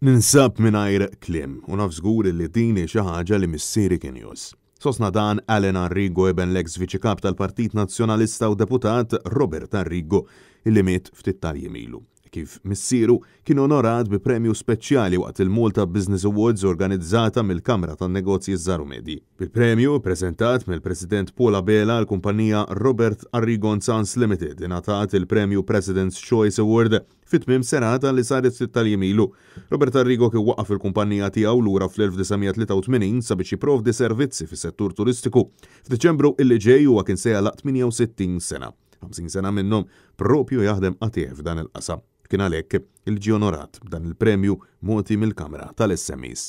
ninsab minajr klim u nafżgur li dini xi ħaġa li missieri kien jus. Sosna dan Allen Arrigo eben l-ex Viċikap tal-Partit Nazzjonalista u deputat Robert Arrigo illi miet ftit tal-jemilu kif missieru kien onorat bi premju speċjali waqt il-Malta Business Awards organizzata mill-Kamra tan-Negozji Żaru Medi. Il-premju prezentat mill-President Pola Bela l kumpanija Robert Arrigon Sans Limited ingħatat il-premju President's Choice Award fit tmiem serata li saret fit-tal ilu. Robert Arrigo kien waqaf il-kumpanija tiegħu lura fl-1983 sabiex jipprovdi servizzi fis-settur turistiku. F'Diċembru illi ġej huwa kien sejja laqt 68 sena. 50 sena minnhom propju jaħdem għatijef f'dan il-qasam. Kien għalhekk il-ġi onorat b'dan il-premju moti mill-Kamra tal-SMIs.